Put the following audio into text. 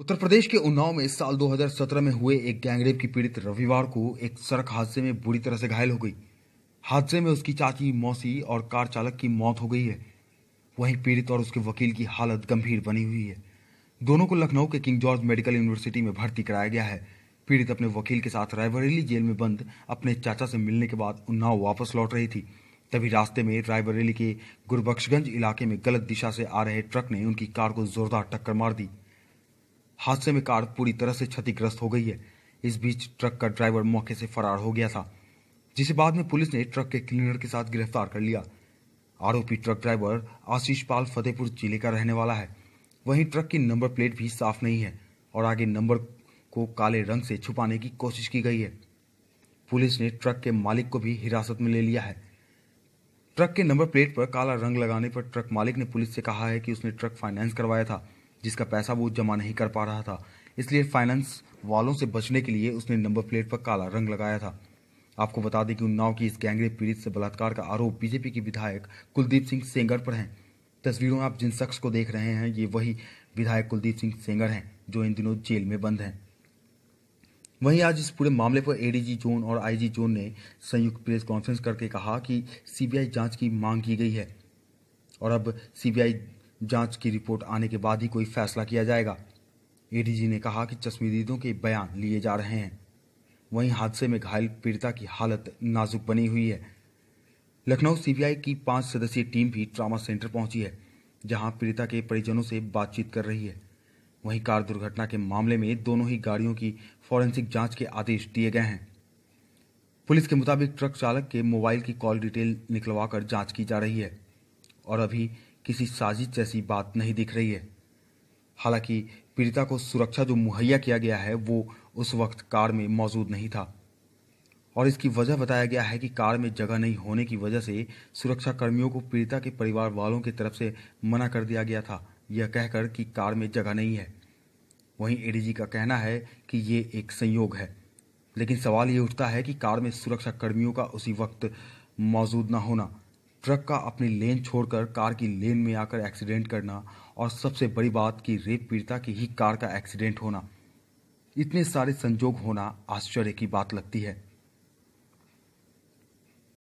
उत्तर प्रदेश के उन्नाव में साल 2017 में हुए एक गैंगरेप की पीड़ित रविवार को एक सड़क हादसे में बुरी तरह से घायल हो गई हादसे में उसकी चाची मौसी और कार चालक की मौत हो गई है वहीं पीड़ित और उसके वकील की हालत गंभीर बनी हुई है दोनों को लखनऊ के किंग जॉर्ज मेडिकल यूनिवर्सिटी में भर्ती कराया गया है पीड़ित अपने वकील के साथ रायबरेली जेल में बंद अपने चाचा से मिलने के बाद उन्नाव वापस लौट रही थी तभी रास्ते में रायबरेली के गुरबख्शगंज इलाके में गलत दिशा से आ रहे ट्रक ने उनकी कार को जोरदार टक्कर मार दी हादसे में कार पूरी तरह से क्षतिग्रस्त हो गई है इस बीच ट्रक का ड्राइवर मौके से फरार हो गया था जिसे बाद में पुलिस ने ट्रक के क्लीनर के साथ गिरफ्तार कर लिया आरोपी ट्रक ड्राइवर आशीष पाल फतेहपुर जिले का रहने वाला है वहीं ट्रक की नंबर प्लेट भी साफ नहीं है और आगे नंबर को काले रंग से छुपाने की कोशिश की गई है पुलिस ने ट्रक के मालिक को भी हिरासत में ले लिया है ट्रक के नंबर प्लेट पर काला रंग लगाने पर ट्रक मालिक ने पुलिस से कहा है कि उसने ट्रक फाइनेंस करवाया था जिसका पैसा वो जमा नहीं कर पा रहा था इसलिए फाइनेंस वालों से बचने के लिए उसने नंबर प्लेट पर काला रंग लगाया था आपको बता दें कि उन्नाव की इस गैंग पीड़ित से बलात्कार का आरोप बीजेपी के विधायक कुलदीप सिंह सेंगर पर है तस्वीरों में आप जिन शख्स को देख रहे हैं ये वही विधायक कुलदीप सिंह सेंगर हैं जो इन दिनों जेल में बंद हैं वहीं आज इस पूरे मामले पर एडीजी जोन और आईजी जोन ने संयुक्त प्रेस कॉन्फ्रेंस करके कहा कि सीबीआई जांच की मांग की गई है और अब सीबीआई जांच की रिपोर्ट आने के बाद ही कोई फैसला किया जाएगा एडीजी ने कहा कि चश्मदीदों के बयान लिए जा रहे हैं वहीं हादसे में घायल पीड़िता की हालत नाजुक बनी हुई है लखनऊ सीबीआई की पांच सदस्यीय टीम भी ट्रामा सेंटर पहुंची है जहां पीड़िता के परिजनों से बातचीत कर रही है वहीं कार दुर्घटना के मामले में दोनों ही गाड़ियों की फॉरेंसिक जांच के आदेश दिए गए हैं पुलिस के मुताबिक ट्रक चालक के मोबाइल की कॉल डिटेल निकलवाकर जांच की जा रही है और अभी किसी साजिश जैसी बात नहीं दिख रही है हालांकि पीड़िता को सुरक्षा जो मुहैया किया गया है वो उस वक्त कार में मौजूद नहीं था और इसकी वजह बताया गया है कि कार में जगह नहीं होने की वजह से सुरक्षा कर्मियों को पीड़िता के परिवार वालों की तरफ से मना कर दिया गया था यह कहकर कि कार में जगह नहीं है वहीं एडीजी का कहना है कि ये एक संयोग है लेकिन सवाल ये उठता है कि कार में सुरक्षा कर्मियों का उसी वक्त मौजूद न होना ट्रक का अपनी लेन छोड़कर कार की लेन में आकर एक्सीडेंट करना और सबसे बड़ी बात कि रेप पीड़िता की ही कार का एक्सीडेंट होना इतने सारे संजोग होना आश्चर्य की बात लगती है